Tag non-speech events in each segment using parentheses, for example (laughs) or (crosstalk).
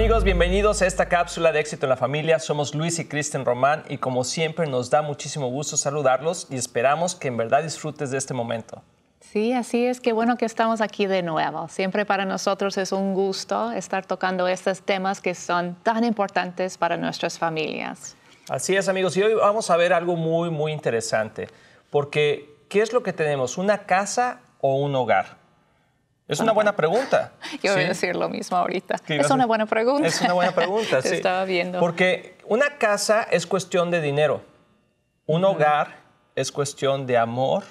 amigos, bienvenidos a esta cápsula de éxito en la familia. Somos Luis y Kristen Román y como siempre nos da muchísimo gusto saludarlos y esperamos que en verdad disfrutes de este momento. Sí, así es, que bueno que estamos aquí de nuevo. Siempre para nosotros es un gusto estar tocando estos temas que son tan importantes para nuestras familias. Así es, amigos, y hoy vamos a ver algo muy, muy interesante, porque ¿qué es lo que tenemos? ¿Una casa o un hogar? Es una buena pregunta. (laughs) Yo voy a decir lo mismo ahorita. Es una buena pregunta. Es una buena pregunta, (laughs) sí. estaba viendo. Porque una casa es cuestión de dinero. Un hogar es cuestión de amor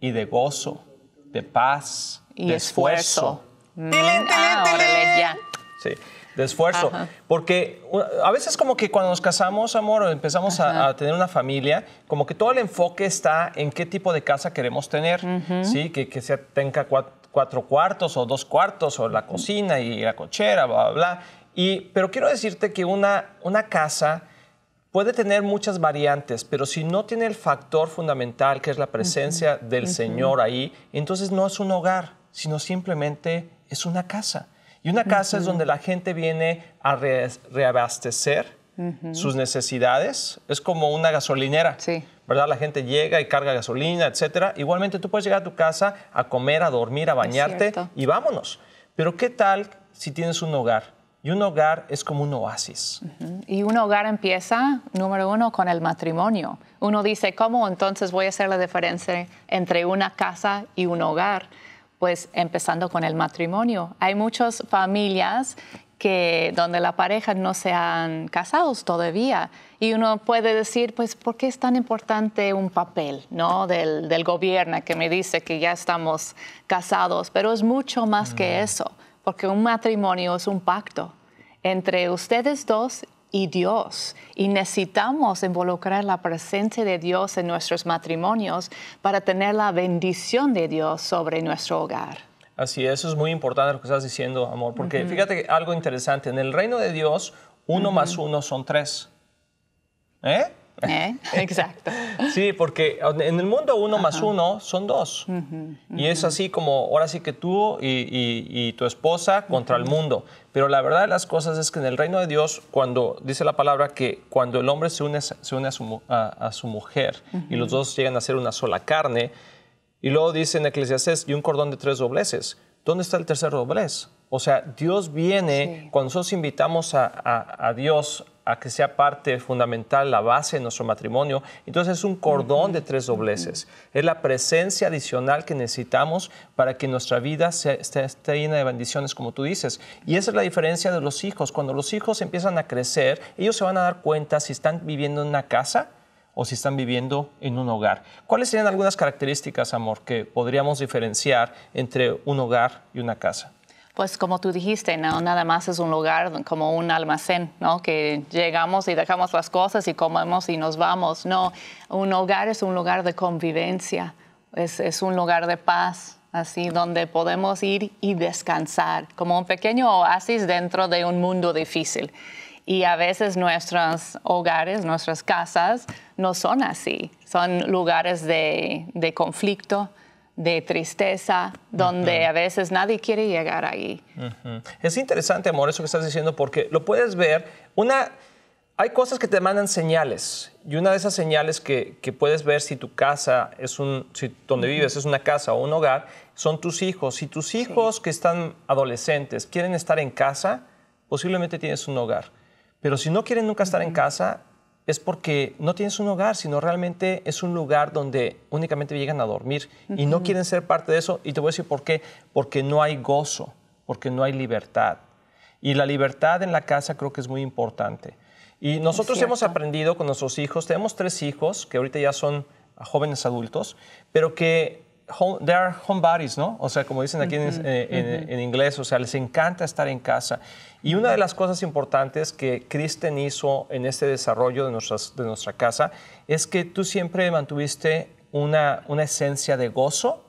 y de gozo, de paz, y de esfuerzo. Mm, ah, sí, de esfuerzo. Porque a veces como que cuando nos casamos, amor, o empezamos a, tener una familia, como que todo el enfoque está en qué tipo de casa queremos tener, ¿sí? Que, que tenga cuatro cuatro cuartos o dos cuartos o la cocina y la cochera, bla, bla, Y, pero quiero decirte que una, una casa puede tener muchas variantes, pero si no tiene el factor fundamental que es la presencia del Señor ahí, entonces no es un hogar, sino simplemente es una casa. Y una casa es donde la gente viene a reabastecer sus necesidades. Es como una gasolinera. Sí ¿verdad? La gente llega y carga gasolina, etcétera. Igualmente tú puedes llegar a tu casa a comer, a dormir, a bañarte y vámonos. Pero ¿qué tal si tienes un hogar? Y un hogar es como un oasis. Y un hogar empieza, número uno, con el matrimonio. Uno dice, ¿cómo entonces voy a hacer la diferencia entre una casa y un hogar? Pues empezando con el matrimonio. Hay muchas familias que donde la pareja no se han casado todavía. Y uno puede decir, pues, ¿por qué es tan importante un papel ¿no? del, gobierno que me dice que ya estamos casados? Pero es mucho más que mm. eso, porque un matrimonio es un pacto entre ustedes dos y Dios. Y necesitamos involucrar la presencia de Dios en nuestros matrimonios para tener la bendición de Dios sobre nuestro hogar. Así es, eso es muy importante lo que estás diciendo, amor, porque fíjate algo interesante, en el reino de Dios, uno más uno son tres. ¿Eh? eh (laughs) exacto. sí, porque en el mundo uno más uno son dos. Y es así como, ahora sí que tú y, tu esposa contra el mundo. Pero la verdad de las cosas es que en el reino de Dios, cuando dice la palabra que cuando el hombre se une, se une a su mujer y los dos llegan a ser una sola carne, y luego dice en Eclesiastés, y un cordón de tres dobleces. ¿Dónde está el tercer doblez? O sea, Dios viene, cuando nosotros invitamos a, Dios a que sea parte fundamental, la base de nuestro matrimonio. Entonces es un cordón de tres dobleces. Es la presencia adicional que necesitamos para que nuestra vida esté, esté, llena de bendiciones, como tú dices. Y esa es la diferencia de los hijos. Cuando los hijos empiezan a crecer, ellos se van a dar cuenta si están viviendo en una casa o si están viviendo en un hogar. ¿Cuáles serían algunas características, amor, que podríamos diferenciar entre un hogar y una casa? Pues como tú dijiste, nada más es un lugar como un almacén, Que llegamos y dejamos las cosas y comemos y nos vamos. No, un hogar es un lugar de convivencia, es un lugar de paz, así donde podemos ir y descansar, como un pequeño oasis dentro de un mundo difícil. Y a veces nuestros hogares, nuestras casas, no son así. Son lugares de, conflicto, de tristeza, donde a veces nadie quiere llegar ahí. Es interesante, amor, eso que estás diciendo, porque lo puedes ver. Una, hay cosas que te mandan señales. Y una de esas señales que, puedes ver si tu casa es un, si donde vives es una casa o un hogar, son tus hijos. Si tus hijos que están adolescentes quieren estar en casa, posiblemente tienes un hogar. Pero si no quieren nunca estar en casa, es porque no tienes un hogar, sino realmente es un lugar donde únicamente llegan a dormir y no quieren ser parte de eso. Y te voy a decir por qué. Porque no hay gozo, porque no hay libertad. Y la libertad en la casa creo que es muy importante. Y nosotros hemos aprendido con nuestros hijos, tenemos tres hijos que ahorita ya son jóvenes adultos, pero que home, they are homebodies, ¿no? O sea, como dicen aquí eh, en, inglés, o sea, les encanta estar en casa. Y una de las cosas importantes que Kristen hizo en este desarrollo de, de nuestra casa es que tú siempre mantuviste una, una esencia de gozo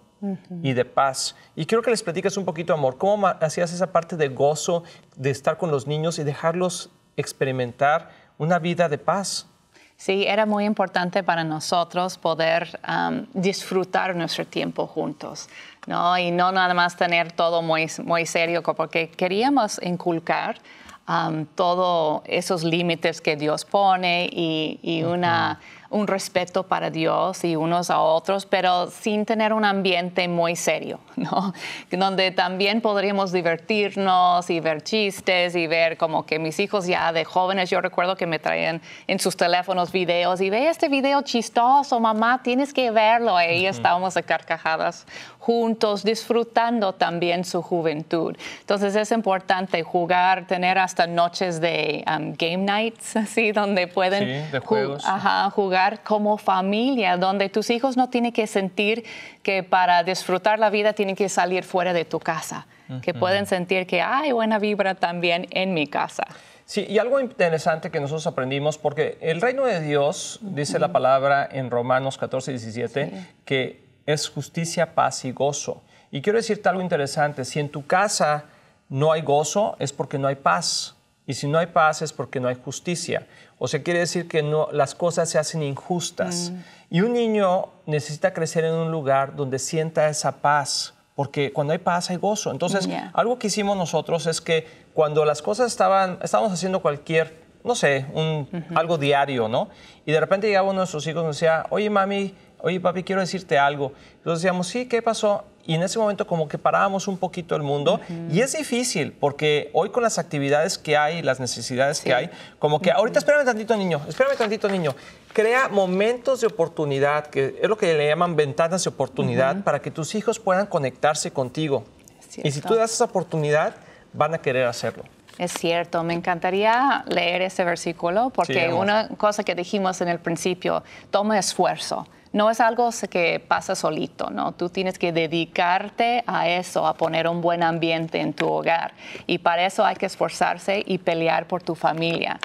y de paz. Y quiero que les platicas un poquito, amor, cómo hacías esa parte de gozo, de estar con los niños y dejarlos experimentar una vida de paz. Sí, era muy importante para nosotros poder disfrutar nuestro tiempo juntos, ¿no? Y no nada más tener todo muy, muy serio, porque queríamos inculcar todos esos límites que Dios pone y, una un respeto para Dios y unos a otros, pero sin tener un ambiente muy serio, (laughs) ¿no? Donde también podríamos divertirnos y ver chistes y ver como que mis hijos ya de jóvenes, yo recuerdo que me traían en sus teléfonos videos y ve este video chistoso, mamá, tienes que verlo. Ahí estábamos a carcajadas juntos, disfrutando también su juventud. Entonces es importante jugar, tener hasta noches de um, game nights, (laughs) así, donde pueden ajá, jugar como familia, donde tus hijos no tienen que sentir que para disfrutar la vida tienen que salir fuera de tu casa, que pueden sentir que hay buena vibra también en mi casa. Sí, y algo interesante que nosotros aprendimos, porque el reino de Dios, dice la palabra en Romanos 14, 17, que es justicia, paz y gozo. Y quiero decirte algo interesante, si en tu casa no hay gozo, es porque no hay paz. Y si no hay paz es porque no hay justicia. O sea, quiere decir que no, las cosas se hacen injustas. Mm. Y un niño necesita crecer en un lugar donde sienta esa paz, porque cuando hay paz hay gozo. Entonces, algo que hicimos nosotros es que cuando las cosas estaban, estábamos haciendo cualquier, no sé, un, algo diario, ¿no? Y de repente llegaba uno de nuestros hijos y nos decía, oye mami, oye papi, quiero decirte algo. Entonces decíamos, sí, ¿qué pasó? Y en ese momento como que parábamos un poquito el mundo. Y es difícil, porque hoy con las actividades que hay, las necesidades que hay, como que ahorita espérame tantito niño, espérame tantito niño. Crea momentos de oportunidad, que es lo que le llaman ventanas de oportunidad, para que tus hijos puedan conectarse contigo. Y si tú das esa oportunidad, van a querer hacerlo. Es cierto, me encantaría leer ese versículo porque una cosa que dijimos en el principio, toma esfuerzo no es algo que pasa solito, ¿no? Tú tienes que dedicarte a eso, a poner un buen ambiente en tu hogar. Y para eso hay que esforzarse y pelear por tu familia.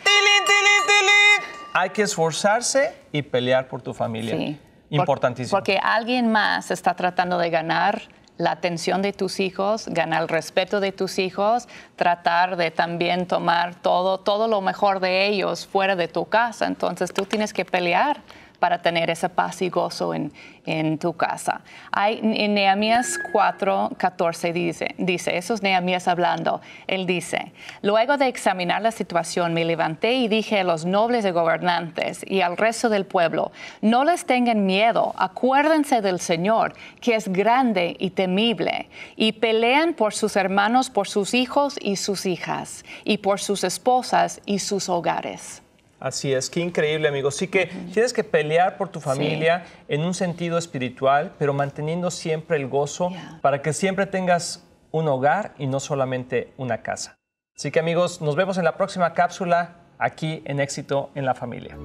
Hay que esforzarse y pelear por tu familia. Sí. Importantísimo. Porque, alguien más está tratando de ganar la atención de tus hijos, ganar el respeto de tus hijos, tratar de también tomar todo, todo lo mejor de ellos fuera de tu casa. Entonces tú tienes que pelear para tener esa paz y gozo en, tu casa. Hay, en Nehemías 4, 14 dice, dice, eso es Nehemías hablando, él dice, luego de examinar la situación me levanté y dije a los nobles y gobernantes y al resto del pueblo, no les tengan miedo, acuérdense del Señor, que es grande y temible, y pelean por sus hermanos, por sus hijos y sus hijas, y por sus esposas y sus hogares. Así es, qué increíble, amigos. Sí que tienes que pelear por tu familia en un sentido espiritual, pero manteniendo siempre el gozo para que siempre tengas un hogar y no solamente una casa. Así que, amigos, nos vemos en la próxima cápsula aquí en Éxito en la Familia.